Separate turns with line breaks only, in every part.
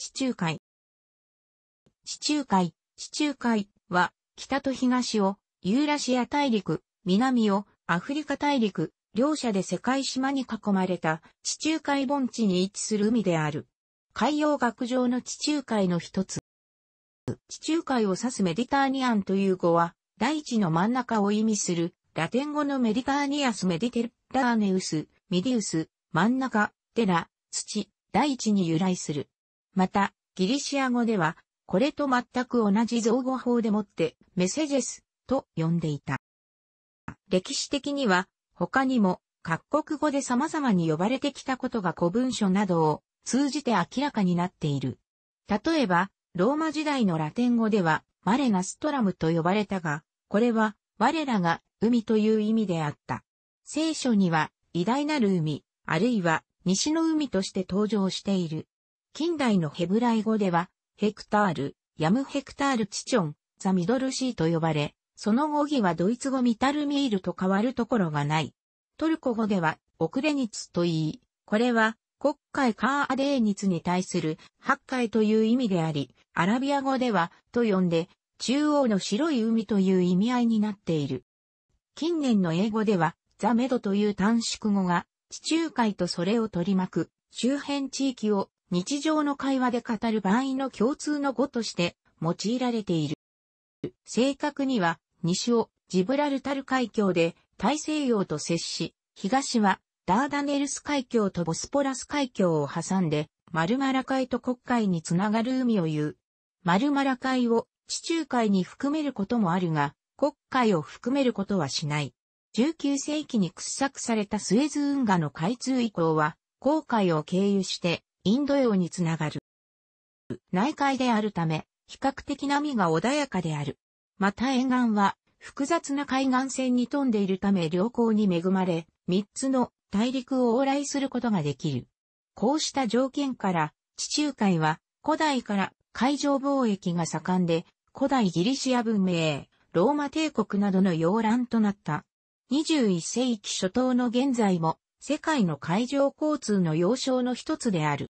地中海。地中海、地中海は、北と東を、ユーラシア大陸、南を、アフリカ大陸、両者で世界島に囲まれた地中海盆地に位置する海である。海洋学上の地中海の一つ。地中海を指すメディターニアンという語は、大地の真ん中を意味する、ラテン語のメディターニアスメディテル、ラーネウス、ミディウス、真ん中、テラ、土、大地に由来する。また、ギリシア語では、これと全く同じ造語法でもって、メセジェスと呼んでいた。歴史的には、他にも、各国語で様々に呼ばれてきたことが古文書などを通じて明らかになっている。例えば、ローマ時代のラテン語では、マレナストラムと呼ばれたが、これは、我らが海という意味であった。聖書には、偉大なる海、あるいは西の海として登場している。近代のヘブライ語では、ヘクタール、ヤムヘクタールチチョン、ザ・ミドルシーと呼ばれ、その語義はドイツ語ミタルミールと変わるところがない。トルコ語では、オクレニツと言い、これは、国会カーアデーニツに対する、八海という意味であり、アラビア語では、と呼んで、中央の白い海という意味合いになっている。近年の英語では、ザ・メドという短縮語が、地中海とそれを取り巻く、周辺地域を日常の会話で語る場合の共通の語として用いられている。正確には、西をジブラルタル海峡で大西洋と接し、東はダーダネルス海峡とボスポラス海峡を挟んで、マルマラ海と黒海につながる海を言う。マルマラ海を地中海に含めることもあるが、黒海を含めることはしない。19世紀に掘削されたスエズ運河の開通以降は、航海を経由してインド洋につながる。内海であるため、比較的波が穏やかである。また沿岸は、複雑な海岸線に富んでいるため良好に恵まれ、三つの大陸を往来することができる。こうした条件から、地中海は古代から海上貿易が盛んで、古代ギリシア文明、ローマ帝国などの洋乱となった。21世紀初頭の現在も世界の海上交通の要衝の一つである。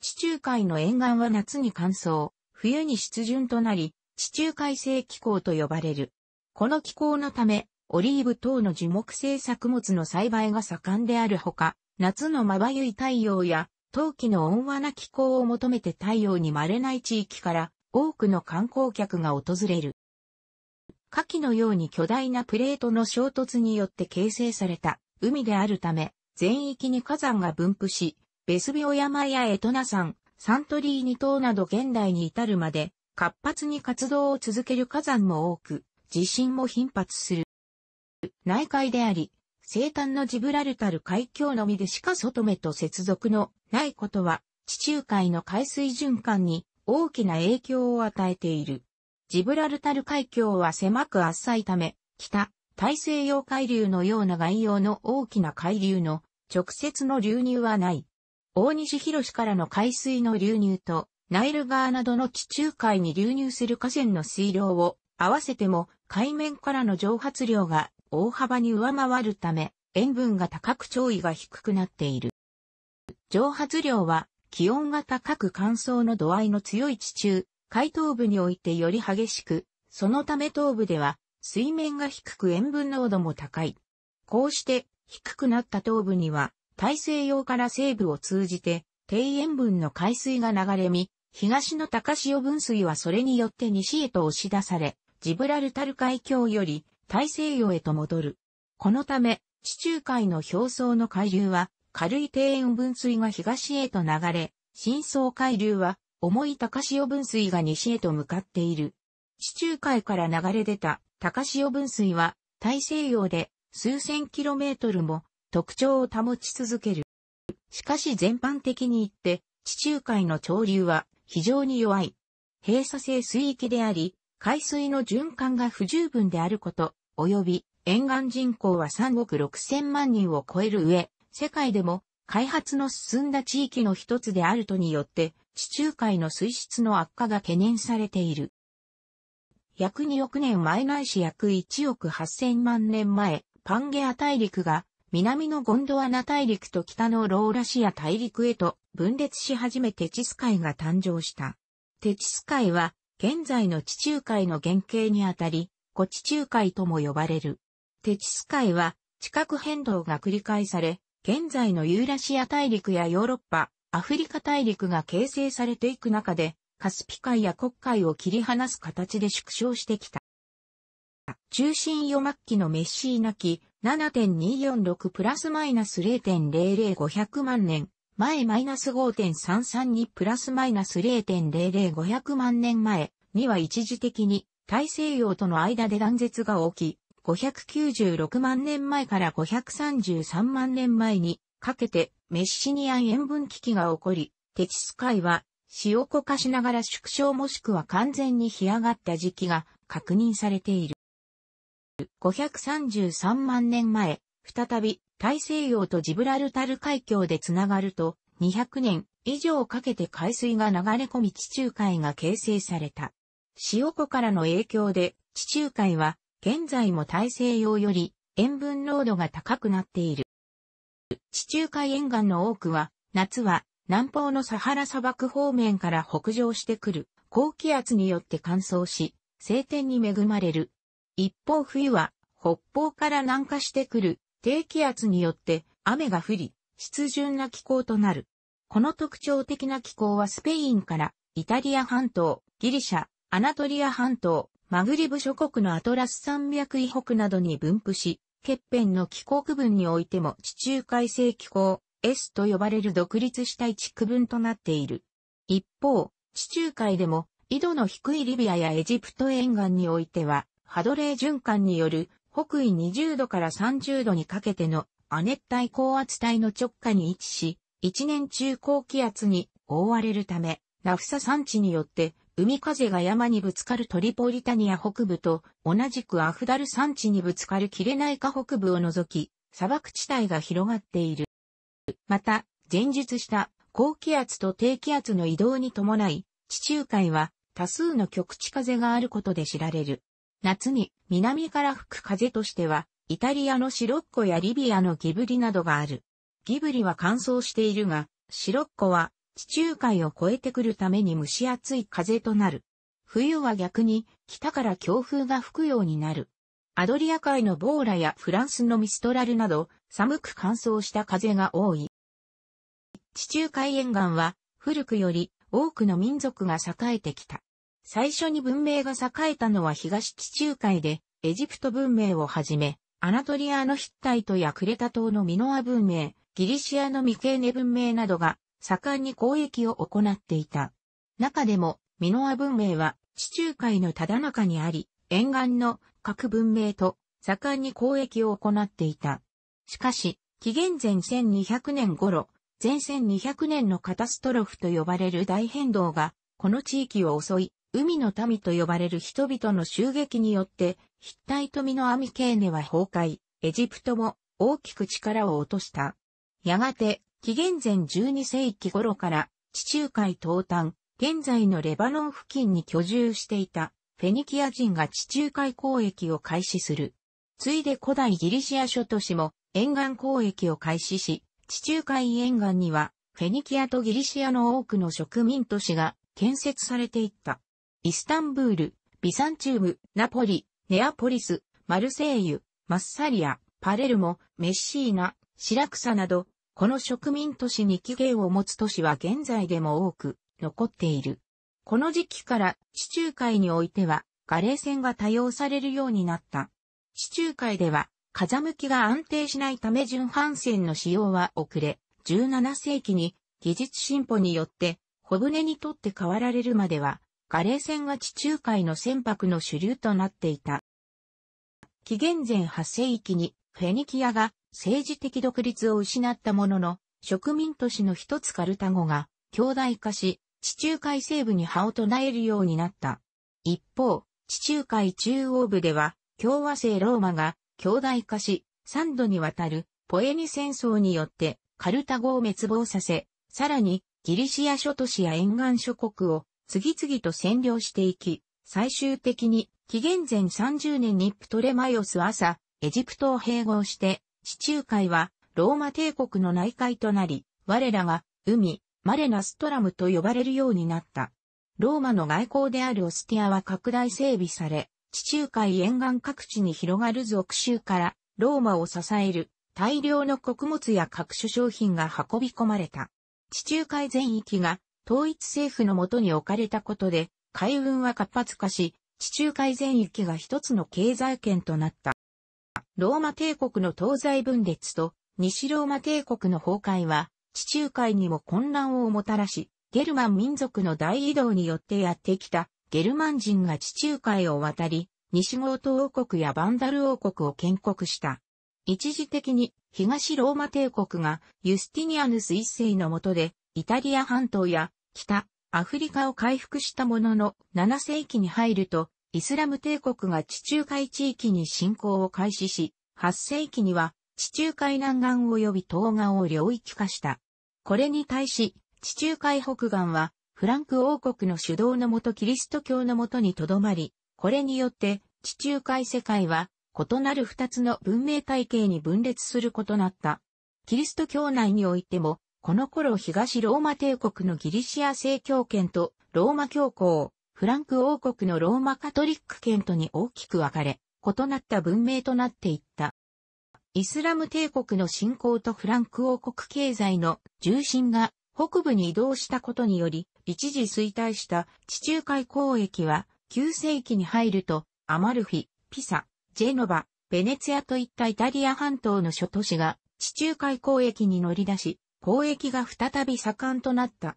地中海の沿岸は夏に乾燥、冬に湿潤となり、地中海性気候と呼ばれる。この気候のため、オリーブ等の樹木性作物の栽培が盛んであるほか、夏のまばゆい太陽や、冬季の温和な気候を求めて太陽にまれない地域から多くの観光客が訪れる。夏季のように巨大なプレートの衝突によって形成された海であるため、全域に火山が分布し、ベスビオ山やエトナ山、サントリーニ島など現代に至るまで、活発に活動を続ける火山も多く、地震も頻発する。内海であり、生誕のジブラルタル海峡のみでしか外目と接続のないことは、地中海の海水循環に大きな影響を与えている。ジブラルタル海峡は狭く浅いため、北、大西洋海流のような外洋の大きな海流の直接の流入はない。大西広からの海水の流入と、ナイル川などの地中海に流入する河川の水量を合わせても海面からの蒸発量が大幅に上回るため、塩分が高く潮位が低くなっている。蒸発量は気温が高く乾燥の度合いの強い地中、海東部においてより激しく、そのため東部では水面が低く塩分濃度も高い。こうして低くなった頭部には大西洋から西部を通じて低塩分の海水が流れ見、東の高潮分水はそれによって西へと押し出され、ジブラルタル海峡より大西洋へと戻る。このため、地中海の表層の海流は軽い低塩分水が東へと流れ、深層海流は重い高潮分水が西へと向かっている。地中海から流れ出た高潮分水は大西洋で数千キロメートルも特徴を保ち続ける。しかし全般的に言って地中海の潮流は非常に弱い。閉鎖性水域であり、海水の循環が不十分であること、及び沿岸人口は3億6千万人を超える上、世界でも開発の進んだ地域の一つであるとによって、地中海の水質の悪化が懸念されている。約2億年前ないし約1億8000万年前、パンゲア大陸が南のゴンドワナ大陸と北のローラシア大陸へと分裂し始めテチス海が誕生した。テチス海は現在の地中海の原型にあたり、古地中海とも呼ばれる。テチス海は地殻変動が繰り返され、現在のユーラシア大陸やヨーロッパ、アフリカ大陸が形成されていく中で、カスピ海や黒海を切り離す形で縮小してきた。中心余末期のメッシーなき7.246プラスマイナス0.00500万年、前マイナス5.332プラスマイナス0.00500万年前には一時的に大西洋との間で断絶が起き、596万年前から533万年前にかけてメッシニアン塩分危機が起こり、テキス海は塩こかしながら縮小もしくは完全に干上がった時期が確認されている。533万年前、再び大西洋とジブラルタル海峡でつながると、200年以上かけて海水が流れ込み地中海が形成された。塩湖からの影響で地中海は現在も大西洋より塩分濃度が高くなっている。地中海沿岸の多くは夏は南方のサハラ砂漠方面から北上してくる高気圧によって乾燥し、晴天に恵まれる。一方冬は北方から南下してくる低気圧によって雨が降り、湿潤な気候となる。この特徴的な気候はスペインからイタリア半島、ギリシャ、アナトリア半島、マグリブ諸国のアトラス山脈以北などに分布し、欠片の気候区分においても地中海性気候、S と呼ばれる独立した一区分となっている。一方、地中海でも、緯度の低いリビアやエジプト沿岸においては、ハドレー循環による北緯20度から30度にかけての亜熱帯高圧帯の直下に位置し、一年中高気圧に覆われるため、ナフサ山地によって海風が山にぶつかるトリポリタニア北部と同じくアフダル山地にぶつかるキレナイカ北部を除き、砂漠地帯が広がっている。また、前述した高気圧と低気圧の移動に伴い、地中海は多数の局地風があることで知られる。夏に南から吹く風としては、イタリアのシロッコやリビアのギブリなどがある。ギブリは乾燥しているが、シロッコは地中海を越えてくるために蒸し暑い風となる。冬は逆に北から強風が吹くようになる。アドリア海のボーラやフランスのミストラルなど寒く乾燥した風が多い。地中海沿岸は古くより多くの民族が栄えてきた。最初に文明が栄えたのは東地中海で、エジプト文明をはじめ、アナトリアのヒッタイトやクレタ島のミノア文明、ギリシアのミケーネ文明などが盛んに交易を行っていた。中でも、ミノア文明は地中海のただ中にあり、沿岸の各文明と盛んに交易を行っていた。しかし、紀元前1200年頃、前1200年のカタストロフと呼ばれる大変動が、この地域を襲い、海の民と呼ばれる人々の襲撃によって、ヒッタイトミのアミケーネは崩壊、エジプトも大きく力を落とした。やがて、紀元前12世紀頃から、地中海東端、現在のレバノン付近に居住していた、フェニキア人が地中海交易を開始する。ついで古代ギリシア諸都市も沿岸交易を開始し、地中海沿岸にはフェニキアとギリシアの多くの植民都市が建設されていった。イスタンブール、ビサンチューム、ナポリ、ネアポリス、マルセイユ、マッサリア、パレルモ、メッシーナ、シラクサなど、この植民都市に起源を持つ都市は現在でも多く残っている。この時期から地中海においてはガレー船が多用されるようになった。地中海では風向きが安定しないため純帆船の使用は遅れ、17世紀に技術進歩によって小舟にとって変わられるまでは、ガレー船が地中海の船舶の主流となっていた。紀元前8世紀にフェニキアが政治的独立を失ったものの、植民都市の一つカルタゴが強大化し、地中海西部に葉を唱えるようになった。一方、地中海中央部では、共和制ローマが強大化し、三度にわたるポエニ戦争によってカルタゴを滅亡させ、さらにギリシア諸都市や沿岸諸国を次々と占領していき、最終的に紀元前30年にプトレマイオス朝、エジプトを併合して、地中海はローマ帝国の内海となり、我らが海、マレナストラムと呼ばれるようになった。ローマの外交であるオスティアは拡大整備され、地中海沿岸各地に広がる属州からローマを支える大量の穀物や各種商品が運び込まれた。地中海全域が統一政府のもとに置かれたことで海運は活発化し、地中海全域が一つの経済圏となった。ローマ帝国の東西分裂と西ローマ帝国の崩壊は地中海にも混乱をもたらし、ゲルマン民族の大移動によってやってきたゲルマン人が地中海を渡り、西ゴート王国やバンダル王国を建国した。一時的に東ローマ帝国がユスティニアヌス一世の下でイタリア半島や北アフリカを回復したものの7世紀に入るとイスラム帝国が地中海地域に侵攻を開始し8世紀には地中海南岸及び東岸を領域化した。これに対し地中海北岸はフランク王国の主導のもとキリスト教のもとにとどまり、これによって地中海世界は異なる二つの文明体系に分裂することなった。キリスト教内においても、この頃東ローマ帝国のギリシア正教圏とローマ教皇、フランク王国のローマカトリック圏とに大きく分かれ、異なった文明となっていった。イスラム帝国の信仰とフランク王国経済の重心が北部に移動したことにより、一時衰退した地中海交易は、9世紀に入ると、アマルフィ、ピサ、ジェノバ、ベネツィアといったイタリア半島の諸都市が地中海交易に乗り出し、交易が再び盛んとなった。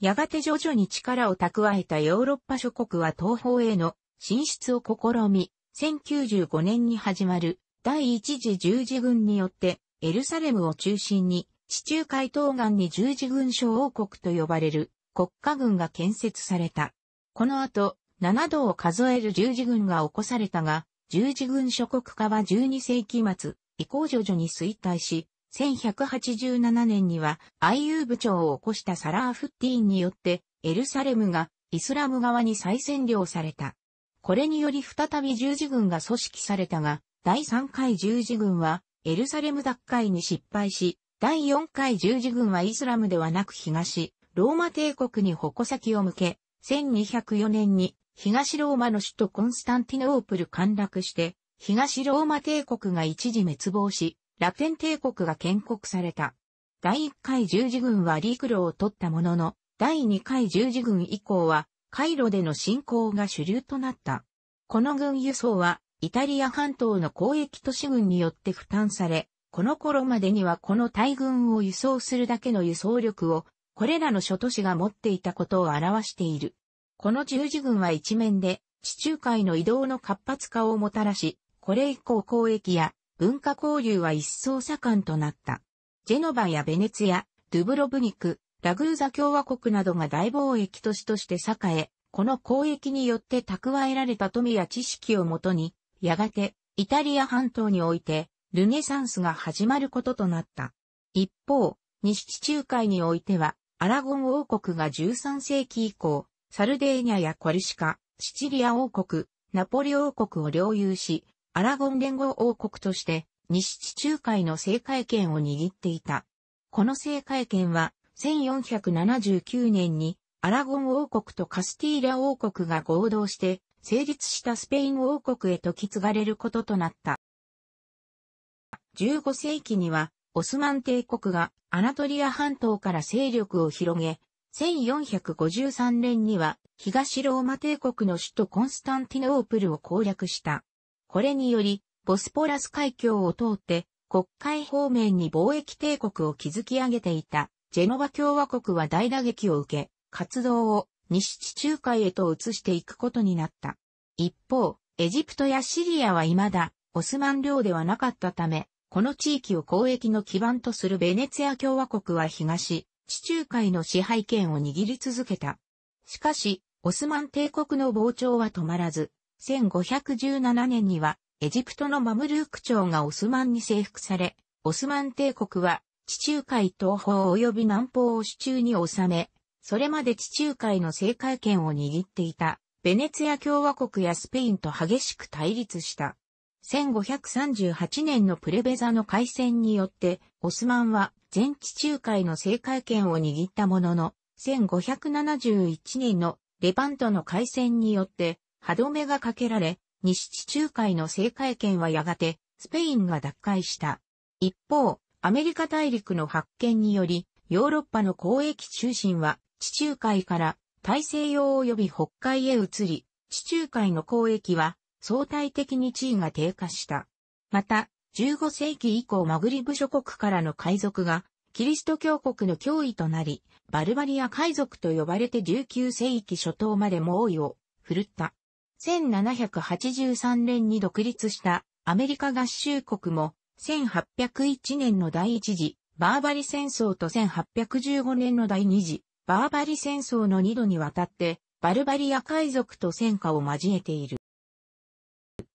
やがて徐々に力を蓄えたヨーロッパ諸国は東方への進出を試み、1095年に始まる第一次十字軍によってエルサレムを中心に地中海東岸に十字軍小王国と呼ばれる国家軍が建設された。この後、7度を数える十字軍が起こされたが、十字軍諸国化は12世紀末、以降徐々に衰退し、1187年には IU 部長を起こしたサラーフッティーンによってエルサレムがイスラム側に再占領された。これにより再び十字軍が組織されたが、第3回十字軍はエルサレム奪回に失敗し、第4回十字軍はイスラムではなく東、ローマ帝国に矛先を向け、1204年に東ローマの首都コンスタンティノープル陥落して、東ローマ帝国が一時滅亡し、ラテン帝国が建国された。第1回十字軍は陸路を取ったものの、第2回十字軍以降は、回路での侵攻が主流となった。この軍輸送は、イタリア半島の交易都市軍によって負担され、この頃までにはこの大軍を輸送するだけの輸送力を、これらの諸都市が持っていたことを表している。この十字軍は一面で、地中海の移動の活発化をもたらし、これ以降交易や文化交流は一層盛んとなった。ジェノバやベネツィア、ドゥブロブニク、ラグーザ共和国などが大貿易都市として栄え、この交易によって蓄えられた富や知識をもとに、やがてイタリア半島においてルネサンスが始まることとなった。一方、西地中海においては、アラゴン王国が13世紀以降、サルデーニャやコルシカ、シチリア王国、ナポリ王国を領有し、アラゴン連合王国として、西地中海の政界権を握っていた。この政界権は、1479年に、アラゴン王国とカスティーラ王国が合同して、成立したスペイン王国へと引き継がれることとなった。15世紀には、オスマン帝国がアナトリア半島から勢力を広げ、1453年には東ローマ帝国の首都コンスタンティノープルを攻略した。これにより、ボスポラス海峡を通って国会方面に貿易帝国を築き上げていたジェノバ共和国は大打撃を受け、活動を西地中海へと移していくことになった。一方、エジプトやシリアは未だオスマン領ではなかったため、この地域を交易の基盤とするベネツィア共和国は東、地中海の支配権を握り続けた。しかし、オスマン帝国の膨張は止まらず、1517年には、エジプトのマムルーク朝がオスマンに征服され、オスマン帝国は、地中海東方及び南方を手中に収め、それまで地中海の政界権を握っていた、ベネツィア共和国やスペインと激しく対立した。1538年のプレベザの開戦によって、オスマンは全地中海の制海権を握ったものの、1571年のレバントの開戦によって歯止めがかけられ、西地中海の制海権はやがてスペインが奪回した。一方、アメリカ大陸の発見により、ヨーロッパの交易中心は地中海から大西洋及び北海へ移り、地中海の交易は相対的に地位が低下した。また、15世紀以降マグリブ諸国からの海賊が、キリスト教国の脅威となり、バルバリア海賊と呼ばれて19世紀初頭まで猛威を振るった。1783年に独立したアメリカ合衆国も1801年の第一次バーバリ戦争と1815年の第二次バーバリ戦争の2度にわたってバルバリア海賊と戦火を交えている。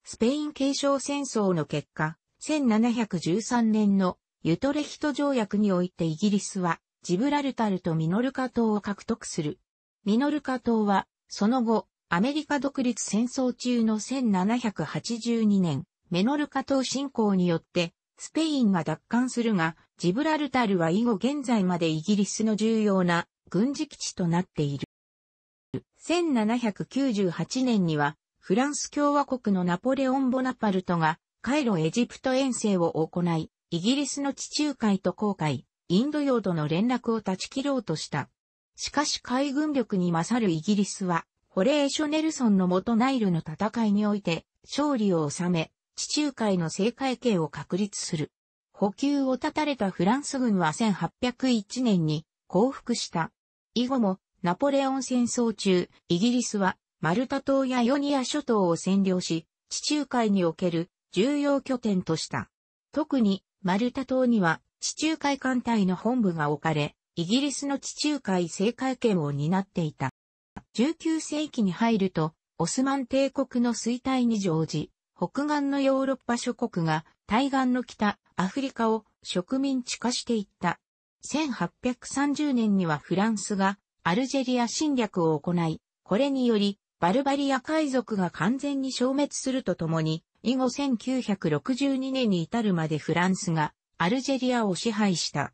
スペイン継承戦争の結果、1713年のユトレヒト条約においてイギリスはジブラルタルとミノルカ島を獲得する。ミノルカ島はその後アメリカ独立戦争中の1782年メノルカ島侵攻によってスペインが奪還するがジブラルタルは以後現在までイギリスの重要な軍事基地となっている。1798年にはフランス共和国のナポレオン・ボナパルトが、カイロエジプト遠征を行い、イギリスの地中海と航海、インド洋との連絡を断ち切ろうとした。しかし海軍力に勝るイギリスは、ホレーショ・ネルソンの元ナイルの戦いにおいて、勝利を収め、地中海の政界系を確立する。補給を断たれたフランス軍は1801年に降伏した。以後も、ナポレオン戦争中、イギリスはマルタ島やヨニア諸島を占領し、地中海における重要拠点とした。特に、マルタ島には地中海艦隊の本部が置かれ、イギリスの地中海制海権を担っていた。19世紀に入ると、オスマン帝国の衰退に乗じ、北岸のヨーロッパ諸国が対岸の北、アフリカを植民地化していった。1830年にはフランスがアルジェリア侵略を行い、これによりバルバリア海賊が完全に消滅するとともに、以後1962年に至るまでフランスがアルジェリアを支配した。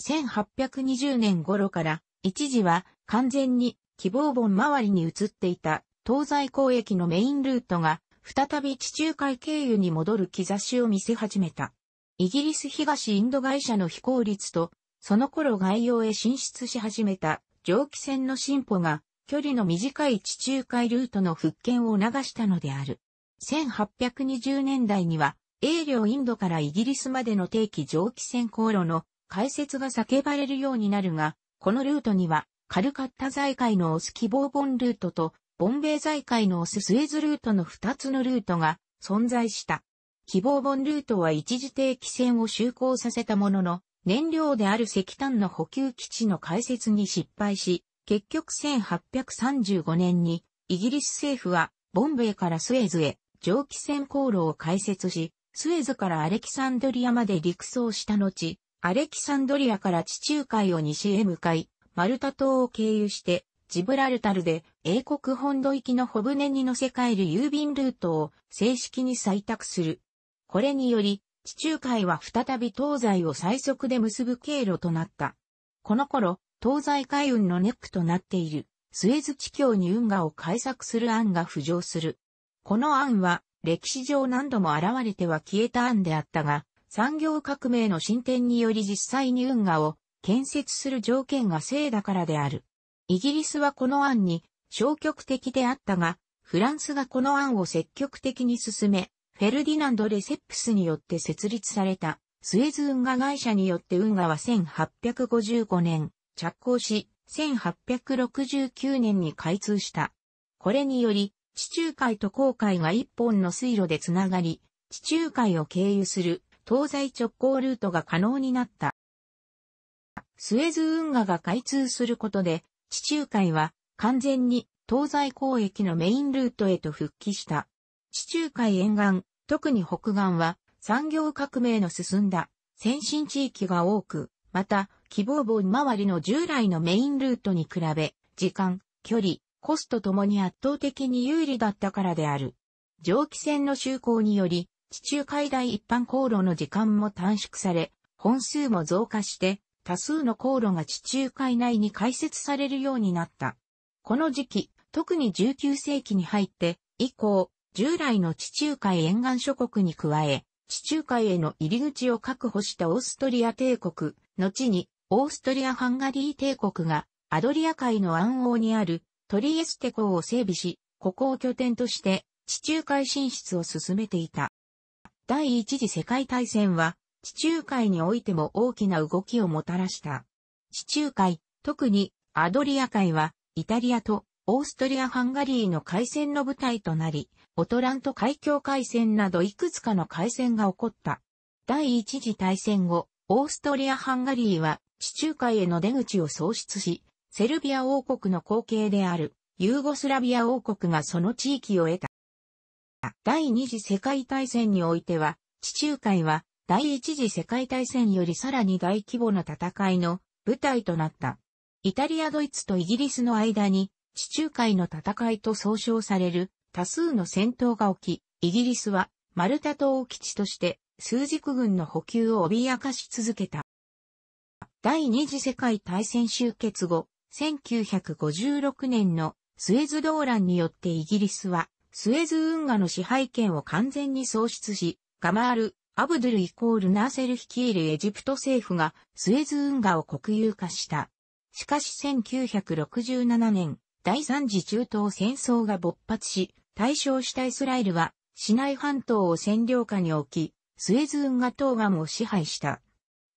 1820年頃から一時は完全に希望本周りに移っていた東西交易のメインルートが再び地中海経由に戻る兆しを見せ始めた。イギリス東インド会社の非効率と、その頃外洋へ進出し始めた蒸気船の進歩が距離の短い地中海ルートの復権を促したのである。1820年代には、英領インドからイギリスまでの定期蒸気船航路の開設が叫ばれるようになるが、このルートには、カルカッタ財界のオス希望ボンルートと、ボンベイ財界のオススエズルートの2つのルートが存在した。希望ボンルートは一時定期船を就航させたものの、燃料である石炭の補給基地の開設に失敗し、結局1835年にイギリス政府はボンベイからスエズへ蒸気船航路を開設し、スエズからアレキサンドリアまで陸送した後、アレキサンドリアから地中海を西へ向かい、マルタ島を経由して、ジブラルタルで英国本土行きの小船に乗せ替える郵便ルートを正式に採択する。これにより、地中海は再び東西を最速で結ぶ経路となった。この頃、東西海運のネックとなっている、スエズ地境に運河を開削する案が浮上する。この案は、歴史上何度も現れては消えた案であったが、産業革命の進展により実際に運河を建設する条件が正だからである。イギリスはこの案に消極的であったが、フランスがこの案を積極的に進め、フェルディナンド・レセップスによって設立されたスエズ運河会社によって運河は1855年着工し、1869年に開通した。これにより、地中海と航海が一本の水路でつながり、地中海を経由する東西直行ルートが可能になった。スエズ運河が開通することで、地中海は完全に東西交易のメインルートへと復帰した。地中海沿岸、特に北岸は産業革命の進んだ先進地域が多く、また、希望盆周りの従来のメインルートに比べ、時間、距離、コストともに圧倒的に有利だったからである。蒸気船の就航により、地中海大一般航路の時間も短縮され、本数も増加して、多数の航路が地中海内に開設されるようになった。この時期、特に19世紀に入って、以降、従来の地中海沿岸諸国に加え、地中海への入り口を確保したオーストリア帝国、後にオーストリア・ハンガリー帝国がアドリア海の暗号にあるトリエステ港を整備し、ここを拠点として地中海進出を進めていた。第一次世界大戦は地中海においても大きな動きをもたらした。地中海、特にアドリア海はイタリアとオーストリア・ハンガリーの海戦の舞台となり、オトラント海峡海戦などいくつかの海戦が起こった。第一次大戦後、オーストリア・ハンガリーは地中海への出口を創出し、セルビア王国の後継であるユーゴスラビア王国がその地域を得た。第二次世界大戦においては、地中海は第一次世界大戦よりさらに大規模な戦いの舞台となった。イタリア・ドイツとイギリスの間に地中海の戦いと総称される多数の戦闘が起き、イギリスはマルタ島を基地として枢軸軍の補給を脅かし続けた。第二次世界大戦終結後、1956年のスエズ動乱によってイギリスは、スエズ運河の支配権を完全に喪失し、ガマール、アブドゥルイコールナーセル率いるエジプト政府がスエズ運河を国有化した。しかし1967年、第三次中東戦争が勃発し、対象したイスラエルは、シナイ半島を占領下に置き、スエズ運河東岸を支配した。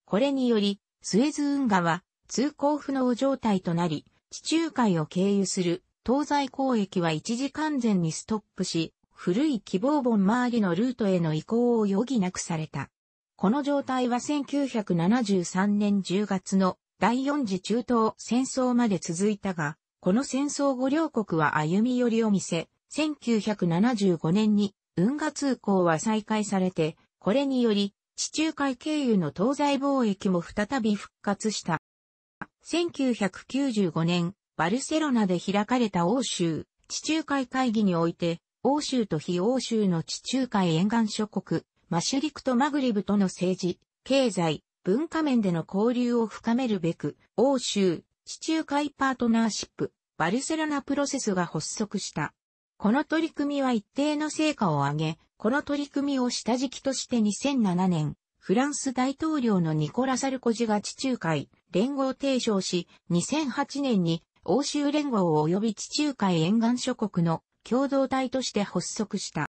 これにより、スエズ運河は通行不能状態となり、地中海を経由する東西交易は一時完全にストップし、古い希望本周りのルートへの移行を余儀なくされた。この状態は1973年10月の第四次中東戦争まで続いたが、この戦争後両国は歩み寄りを見せ、1975年に運河通行は再開されて、これにより、地中海経由の東西貿易も再び復活した。1995年、バルセロナで開かれた欧州、地中海会議において、欧州と非欧州の地中海沿岸諸国、マシュリクとマグリブとの政治、経済、文化面での交流を深めるべく、欧州、地中海パートナーシップ、バルセロナプロセスが発足した。この取り組みは一定の成果を上げ、この取り組みを下敷きとして2007年、フランス大統領のニコラ・サルコジが地中海、連合提唱し、2008年に欧州連合及び地中海沿岸諸国の共同体として発足した。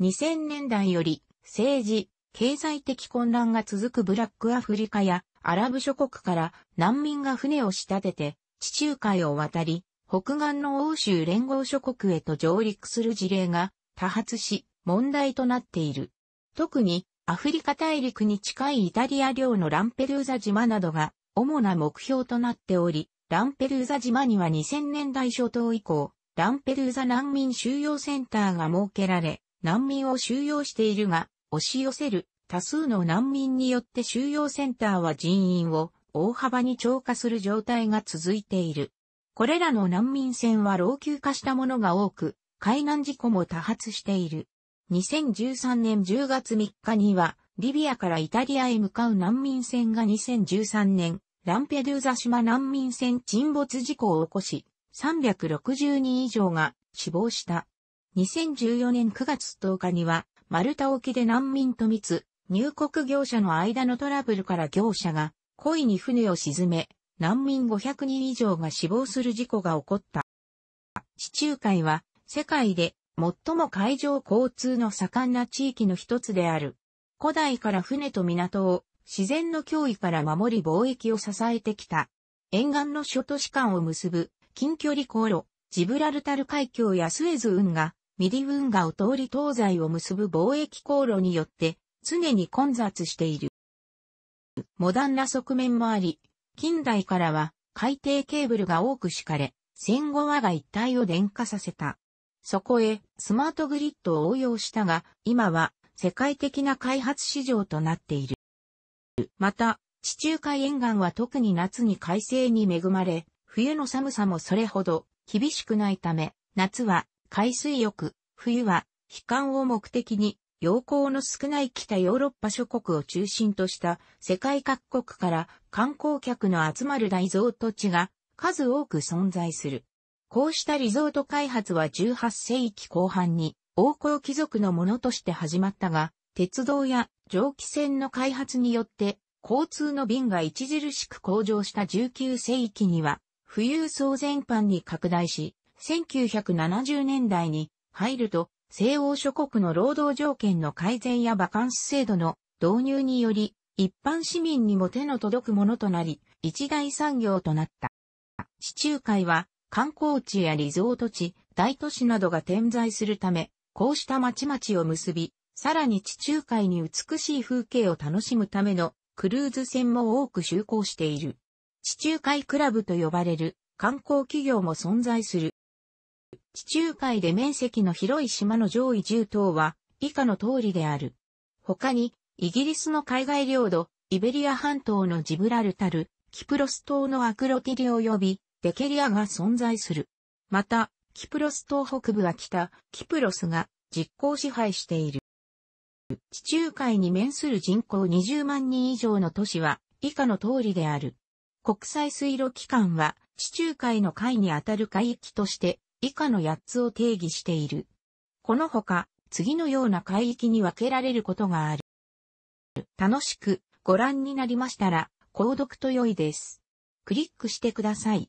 2000年代より政治、経済的混乱が続くブラックアフリカやアラブ諸国から難民が船を仕立てて地中海を渡り北岸の欧州連合諸国へと上陸する事例が多発し、問題となっている。特に、アフリカ大陸に近いイタリア領のランペルーザ島などが主な目標となっており、ランペルーザ島には2000年代初頭以降、ランペルーザ難民収容センターが設けられ、難民を収容しているが、押し寄せる多数の難民によって収容センターは人員を大幅に超過する状態が続いている。これらの難民船は老朽化したものが多く、海難事故も多発している。2013年10月3日には、リビアからイタリアへ向かう難民船が2013年、ランペドゥーザ島難民船沈没事故を起こし、360人以上が死亡した。2014年9月10日には、マルタ沖で難民と密、入国業者の間のトラブルから業者が、故意に船を沈め、難民500人以上が死亡する事故が起こった。地中海は世界で最も海上交通の盛んな地域の一つである。古代から船と港を自然の脅威から守り貿易を支えてきた。沿岸の諸都市間を結ぶ近距離航路、ジブラルタル海峡やスエズ運河、ミディ運河を通り東西を結ぶ貿易航路によって常に混雑している。モダンな側面もあり、近代からは海底ケーブルが多く敷かれ、戦後我が一帯を電化させた。そこへスマートグリッドを応用したが、今は世界的な開発市場となっている。また、地中海沿岸は特に夏に快晴に恵まれ、冬の寒さもそれほど厳しくないため、夏は海水浴、冬は悲観を目的に陽光の少ない北ヨーロッパ諸国を中心とした世界各国から観光客の集まる大蔵土地が数多く存在する。こうしたリゾート開発は18世紀後半に王侯貴族のものとして始まったが、鉄道や蒸気船の開発によって交通の便が著しく向上した19世紀には、富裕層全般に拡大し、1970年代に入ると西欧諸国の労働条件の改善やバカンス制度の導入により、一般市民にも手の届くものとなり、一大産業となった。地中海は観光地やリゾート地、大都市などが点在するため、こうした町々を結び、さらに地中海に美しい風景を楽しむためのクルーズ船も多く就航している。地中海クラブと呼ばれる観光企業も存在する。地中海で面積の広い島の上位10島は以下の通りである。他に、イギリスの海外領土、イベリア半島のジブラルタル、キプロス島のアクロティリ及びデケリアが存在する。また、キプロス島北部は北、キプロスが実効支配している。地中海に面する人口20万人以上の都市は以下の通りである。国際水路機関は地中海の海にあたる海域として以下の8つを定義している。このほか、次のような海域に分けられることがある。楽しくご覧になりましたら、購読と良いです。クリックしてください。